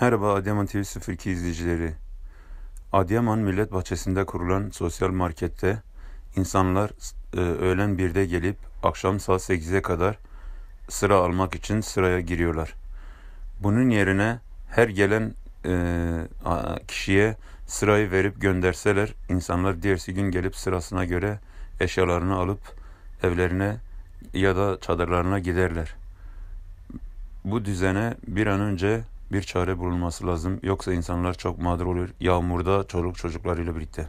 Merhaba Adıyaman TV 02 izleyicileri. Adıyaman Millet Bahçesi'nde kurulan sosyal markette insanlar e, öğlen 1'de gelip akşam saat 8'e kadar sıra almak için sıraya giriyorlar. Bunun yerine her gelen e, kişiye sırayı verip gönderseler insanlar diğersi gün gelip sırasına göre eşyalarını alıp evlerine ya da çadırlarına giderler. Bu düzene bir an önce bir çare bulunması lazım. Yoksa insanlar çok mağdur olur yağmurda çoluk çocuklarıyla birlikte.